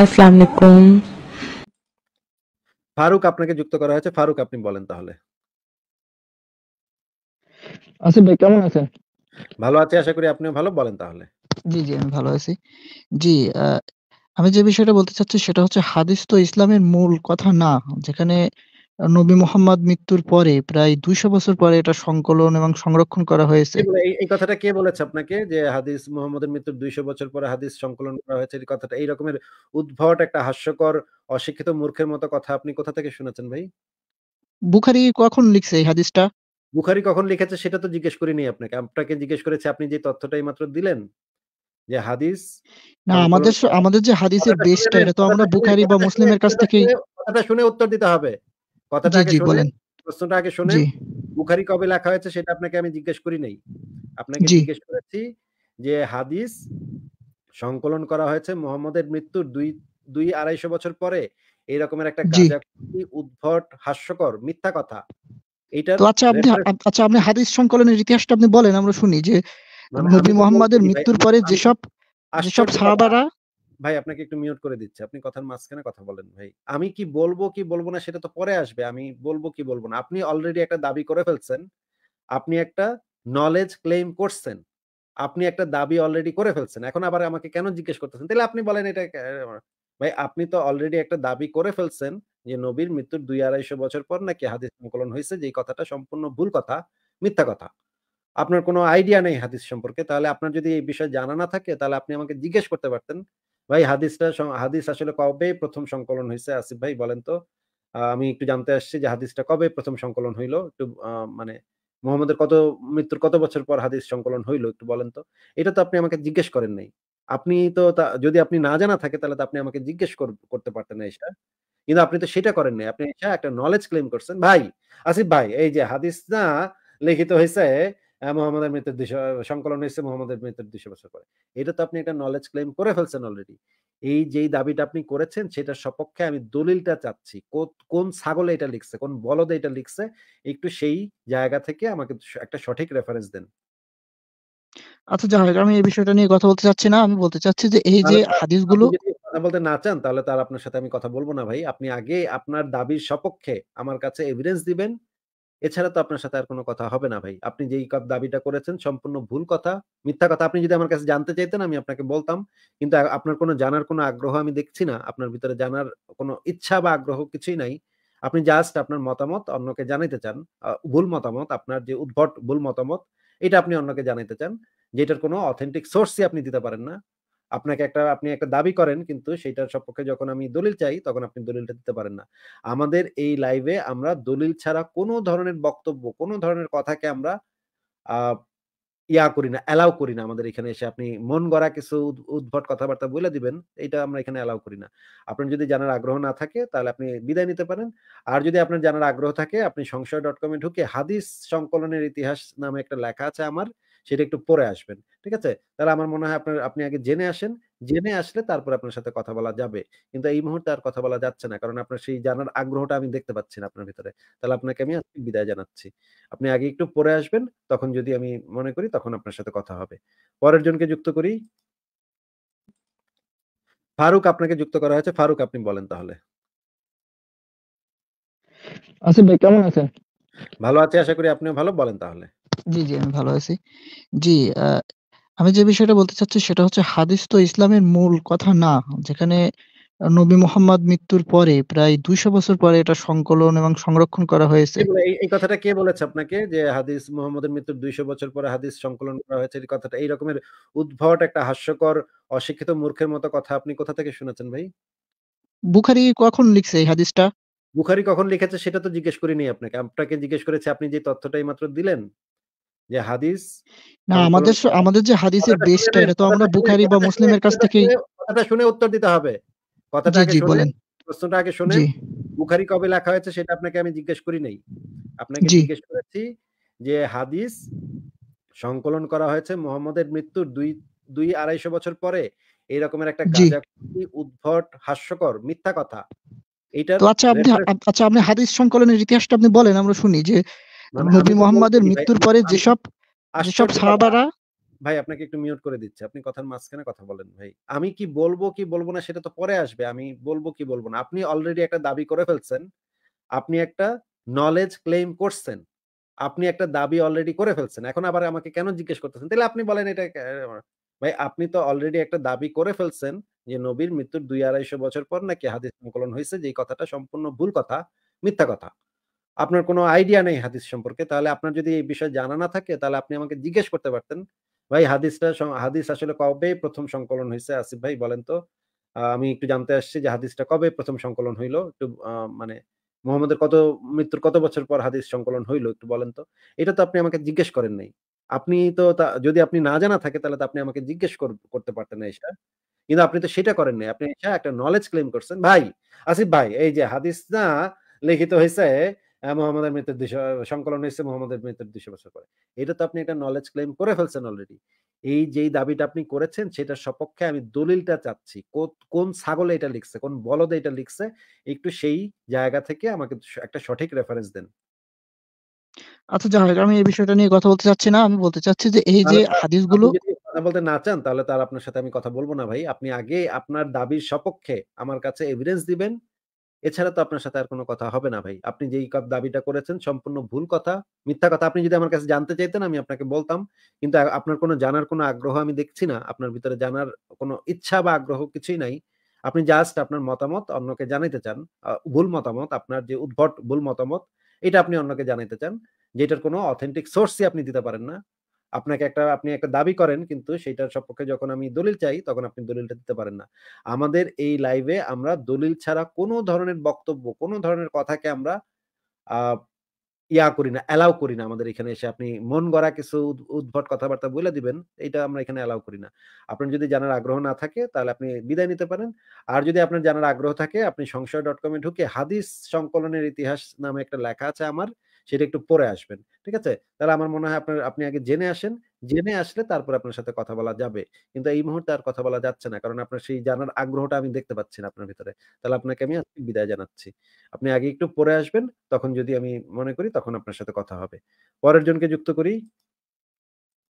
আসসালামু ফারুক আপনাকে যুক্ত করা হয়েছে ফারুক আপনি বলেন তাহলে আসিফ ভাই কেমন আছেন ভালো আছি আশা করি আপনিও ভালো বলেন তাহলে জি জি আমি ভালো আছি জি আমি যে বিষয়টা বলতে চাচ্ছি সেটা হচ্ছে হাদিস তো ইসলামের মূল কথা না যেখানে নবী মোহাম্মদ মৃত্যুর পরে প্রায় দুইশো বছর পরে এটা সংকলন এবং সংরক্ষণ করা হয়েছে এই কথাটা কে বলেছে আপনাকে যে হাদিস মোহাম্মদের মৃত্যুর দুইশো বছর পরে হাদিস সংকলন করা হয়েছে এই কথাটা এই রকমের উদ্ভট একটা হাস্যকর অশিক্ষিত মূর্খের মতো কথা আপনি কোথা থেকে শুনেছেন ভাই বুখারি কখন লিখছে এই হাদিসটা বুখারি কখন লিখেছে সেটা তো জিজ্ঞেস করিনি আপনাকে আপনাকে জিজ্ঞেস করেছে আপনি যে তথ্যটাই মাত্র দিলেন যে হাদিস না আমাদের আমাদের যে হাদিসের বেসটা এটা তো আমরা বুখারি বা মুসলিমের কাছ থেকে এটা শুনে উত্তর দিতে হবে প্রশ্নটা আগে বুখারি কবে লেখা হয়েছে সেটা আপনাকে আমি জিজ্ঞেস করি নাই আপনাকে জিজ্ঞেস করেছি যে হাদিস সংকলন করা হয়েছে মোহাম্মদের মৃত্যুর দুই দুই আড়াইশো বছর পরে এই রকমের একটা উদ্ভট হাস্যকর মিথ্যা কথা এটা তো আচ্ছা আপনি আচ্ছা আপনি হাদিস সংকলনের ইতিহাসটা আপনি বলেন আমরা শুনি যে মানে নবী মোহাম্মদের মৃত্যুর পরে যেসব যেসব সাহাবারা ভাই আপনাকে একটু মিউট করে দিচ্ছে আপনি কথার মাঝখানে কথা বলেন ভাই আমি কি বলবো কি বলবো না সেটা তো পরে আসবে আমি বলবো কি বলবো না আপনি অলরেডি একটা দাবি করে ফেলছেন আপনি একটা নলেজ ক্লেম করছেন আপনি একটা দাবি অলরেডি করে ফেলছেন এখন আবার আমাকে কেন জিজ্ঞেস করতেছেন তাহলে আপনি বলেন এটা ভাই আপনি তো অলরেডি একটা দাবি করে ফেলছেন যে নবীর মৃত্যুর দুই আড়াইশো বছর পর নাকি হাদিস সংকলন হয়েছে যে কথাটা সম্পূর্ণ ভুল কথা মিথ্যা কথা আপনার কোনো আইডিয়া নেই হাদিস সম্পর্কে তাহলে আপনার যদি এই বিষয়ে জানা না থাকে তাহলে আপনি আমাকে জিজ্ঞেস করতে পারতেন ভাই হাদিসটা হাদিস আসলে কবে প্রথম সংকলন হয়েছে আসিফ ভাই বলেন তো আমি একটু জানতে আসছি যে হাদিসটা কবে প্রথম সংকলন হইল একটু মানে মোহাম্মদের কত মৃত্যুর কত বছর পর হাদিস সংকলন হইল একটু বলেন তো এটা তো আপনি আমাকে জিজ্ঞেস করেন নাই আপনি তো যদি আপনি না জানা থাকে তাহলে তো আপনি আমাকে জিজ্ঞেস করতে পারতেন না এটা কিন্তু আপনি তো সেটা করেন নাই আপনি একটা নলেজ ক্লেম করছেন ভাই আসিফ ভাই এই যে হাদিস না লিখিত হয়েছে হ্যাঁ, মোহাম্মদ মৃত্যুর দুশো সংকলন হয়েছে মোহাম্মদ মৃত্যুর দুশো বছর পরে এটা তো আপনি একটা নলেজ ক্লেম করে ফেলছেন অলরেডি এই যেই দাবিটা আপনি করেছেন সেটার সপক্ষে আমি দলিলটা চাচ্ছি কোন ছাগলে এটা লিখছে কোন বলদে এটা লিখছে একটু সেই জায়গা থেকে আমাকে একটা সঠিক রেফারেন্স দেন আচ্ছা জাহাঙ্গীর আমি এই বিষয়টা নিয়ে কথা বলতে চাচ্ছি না আমি বলতে চাচ্ছি যে এই যে হাদিসগুলো কথা বলতে না চান তাহলে তার আপনার সাথে আমি কথা বলবো না ভাই আপনি আগে আপনার দাবির সপক্ষে আমার কাছে এভিডেন্স দিবেন এছাড়া তো আপনার সাথে আর কোনো কথা হবে না ভাই আপনি যেই দাবিটা করেছেন সম্পূর্ণ ভুল কথা মিথ্যা কথা আপনি যদি আমার কাছে জানতে চাইতেন আমি আপনাকে বলতাম কিন্তু আপনার কোনো জানার কোনো আগ্রহ আমি দেখছি না আপনার ভিতরে জানার কোনো ইচ্ছা বা আগ্রহ কিছুই নাই আপনি জাস্ট আপনার মতামত অন্যকে জানাইতে চান ভুল মতামত আপনার যে উদ্ভট ভুল মতামত এটা আপনি অন্যকে জানাইতে চান যেটার কোনো অথেন্টিক সোর্সই আপনি দিতে পারেন না আপনাকে একটা আপনি একটা দাবি করেন কিন্তু সেইটার সপক্ষে যখন আমি দলিল চাই তখন আপনি দলিলটা দিতে পারেন না আমাদের এই লাইভে আমরা দলিল ছাড়া কোনো ধরনের বক্তব্য কোনো ধরনের কথাকে আমরা ইয়া করি না অ্যালাউ করি না আমাদের এখানে এসে আপনি মন গড়া কিছু উদ্ভট কথাবার্তা বলে দিবেন এটা আমরা এখানে অ্যালাউ করি না আপনার যদি জানার আগ্রহ না থাকে তাহলে আপনি বিদায় নিতে পারেন আর যদি আপনার জানার আগ্রহ থাকে আপনি সংশয় ডট কমে ঢুকে হাদিস সংকলনের ইতিহাস নামে একটা লেখা আছে আমার সেটা একটু পরে আসবেন ঠিক আছে তাহলে আমার মনে হয় আপনার আপনি আগে জেনে আসেন জেনে আসলে তারপর আপনার সাথে কথা বলা যাবে কিন্তু এই মুহূর্তে আর কথা বলা যাচ্ছে না কারণ আপনার সেই জানার আগ্রহটা আমি দেখতে পাচ্ছি না আপনার ভিতরে তাহলে আপনাকে আমি আজকে বিদায় জানাচ্ছি আপনি আগে একটু পরে আসবেন তখন যদি আমি মনে করি তখন আপনার সাথে কথা হবে পরের জনকে যুক্ত করি ফারুক আপনাকে যুক্ত করা হয়েছে ফারুক আপনি বলেন তাহলে আসিফ ভাই কেমন আছেন ভালো আছি আশা করি আপনিও ভালো বলেন তাহলে জি, জি, আমি ভালো আছি। জি, আমি যে বিষয়টা বলতে চাচ্ছি সেটা হচ্ছে হাদিস তো ইসলামের মূল কথা না। যেখানে নবী মোহাম্মদ মৃত্যুর পরে প্রায় দুইশো বছর পরে এটা সংকলন এবং সংরক্ষণ করা হয়েছে। এই, কথাটা কে বলেছে আপনাকে যে হাদিস মোহাম্মদের মৃত্যুর দুইশো বছর পরে হাদিস সংকলন করা হয়েছে এই কথাটা এই রকমের উদ্ভট একটা হাস্যকর অশিক্ষিত মূর্খের মতো কথা আপনি কোথা থেকে শুনেছেন ভাই? বুখারি কখন লিখছে এই হাদিসটা? বুখারি কখন লিখেছে সেটা তো জিজ্ঞেস করিনি আপনাকে। আপনাকে জিজ্ঞেস করেছে আপনি যে তথ্যটাই মাত্র দিলেন। যে হাদিস না আমাদের আমাদের যে হাদিসের বেসটা এটা তো আমরা বুখারি বা মুসলিমের কাছ থেকেই কথাটা শুনে উত্তর দিতে হবে কথাটা আগে বলেন প্রশ্নটা আগে শুনে বুখারি কবে লেখা হয়েছে সেটা আপনাকে আমি জিজ্ঞেস করি নাই আপনাকে জিজ্ঞেস করেছি যে হাদিস সংকলন করা হয়েছে মোহাম্মদের মৃত্যুর দুই দুই আড়াইশো বছর পরে এই রকমের একটা উদ্ভট হাস্যকর মিথ্যা কথা এটা আচ্ছা আপনি আচ্ছা আপনি হাদিস সংকলনের ইতিহাসটা আপনি বলেন আমরা শুনি যে মানে নবী মুহাম্মাদের মৃত্যুর পরে যেসব যেসব সাহাবারা ভাই আপনাকে একটু মিউট করে দিচ্ছি আপনি কথার মাঝখানে কথা বলেন ভাই আমি কি বলবো কি বলবো না সেটা তো পরে আসবে আমি বলবো কি বলবো না আপনি অলরেডি একটা দাবি করে ফেলছেন আপনি একটা নলেজ ক্লেম করছেন আপনি একটা দাবি অলরেডি করে ফেলছেন এখন আবার আমাকে কেন জিজ্ঞেস করতেছেন তাহলে আপনি বলেন এটা ভাই আপনি তো অলরেডি একটা দাবি করে ফেলছেন যে নবীর মৃত্যুর দুই আড়াইশো বছর পর নাকি হাদিস সংকলন হয়েছে যে কথাটা সম্পূর্ণ ভুল কথা মিথ্যা কথা আপনার কোনো আইডিয়া নেই হাদিস সম্পর্কে তাহলে আপনার যদি এই বিষয়ে জানা না থাকে তাহলে আপনি আমাকে জিজ্ঞেস করতে পারতেন ভাই হাদিসটা হাদিস আসলে কবে প্রথম সংকলন হয়েছে আসিফ ভাই বলেন তো আমি একটু জানতে আসছি যে হাদিসটা কবে প্রথম সংকলন হইল একটু মানে মোহাম্মদের কত মৃত্যুর কত বছর পর হাদিস সংকলন হইল একটু বলেন তো এটা তো আপনি আমাকে জিজ্ঞেস করেন নাই আপনি তো যদি আপনি না জানা থাকে তাহলে তো আপনি আমাকে জিজ্ঞেস করতে পারতেন না এসা কিন্তু আপনি তো সেটা করেন নাই আপনি একটা নলেজ ক্লেম করছেন ভাই আসিফ ভাই এই যে হাদিস না লিখিত হয়েছে হ্যাঁ, মোহাম্মদ আল মিতের দুইশো সংকলন হয়েছে মোহাম্মদ আল দুইশো বছর পরে এটা তো আপনি একটা নলেজ ক্লেম করে ফেলছেন অলরেডি এই যেই দাবিটা আপনি করেছেন সেটার সপক্ষে আমি দলিলটা চাচ্ছি কোন ছাগলে এটা লিখছে কোন বলদে এটা লিখছে একটু সেই জায়গা থেকে আমাকে একটা সঠিক রেফারেন্স দেন আচ্ছা জাহাঙ্গীর আমি এই বিষয়টা নিয়ে কথা বলতে চাচ্ছি না আমি বলতে চাচ্ছি যে এই যে হাদিসগুলো কথা বলতে না চান তাহলে তার আপনার সাথে আমি কথা বলবো না ভাই আপনি আগে আপনার দাবির সপক্ষে আমার কাছে এভিডেন্স দিবেন এছাড়া তো আপনার সাথে আর কোনো কথা হবে না ভাই আপনি যেই দাবিটা করেছেন সম্পূর্ণ ভুল কথা মিথ্যা কথা আপনি যদি আমার কাছে জানতে চাইতেন আমি আপনাকে বলতাম কিন্তু আপনার কোনো জানার কোনো আগ্রহ আমি দেখছি না আপনার ভিতরে জানার কোনো ইচ্ছা বা আগ্রহ কিছুই নাই আপনি জাস্ট আপনার মতামত অন্যকে জানাইতে চান ভুল মতামত আপনার যে উদ্ভট ভুল মতামত এটা আপনি অন্যকে জানাইতে চান যেটার কোনো অথেন্টিক সোর্সই আপনি দিতে পারেন না আপনাকে একটা আপনি একটা দাবি করেন কিন্তু সেটার সপক্ষে যখন আমি দলিল চাই তখন আপনি দলিলটা দিতে পারেন না আমাদের এই লাইভে আমরা দলিল ছাড়া কোনো ধরনের বক্তব্য কোনো ধরনের কথাকে আমরা ইয়া করি না অ্যালাউ করি না আমাদের এখানে এসে আপনি মন গড়া কিছু উদ্ভট কথাবার্তা বলে দিবেন এটা আমরা এখানে অ্যালাউ করি না আপনার যদি জানার আগ্রহ না থাকে তাহলে আপনি বিদায় নিতে পারেন আর যদি আপনার জানার আগ্রহ থাকে আপনি সংশয় ডট কমে ঢুকে হাদিস সংকলনের ইতিহাস নামে একটা লেখা আছে আমার সেটা একটু পরে আসবেন ঠিক আছে তাহলে আমার মনে হয় আপনার আপনি আগে জেনে আসেন জেনে আসলে তারপর আপনার সাথে কথা বলা যাবে কিন্তু এই মুহূর্তে আর কথা বলা যাচ্ছে না কারণ আপনার সেই জানার আগ্রহটা আমি দেখতে পাচ্ছি না আপনার ভিতরে তাহলে আপনাকে আমি আজকে বিদায় জানাচ্ছি আপনি আগে একটু পরে আসবেন তখন যদি আমি মনে করি তখন আপনার সাথে কথা হবে পরের জনকে যুক্ত করি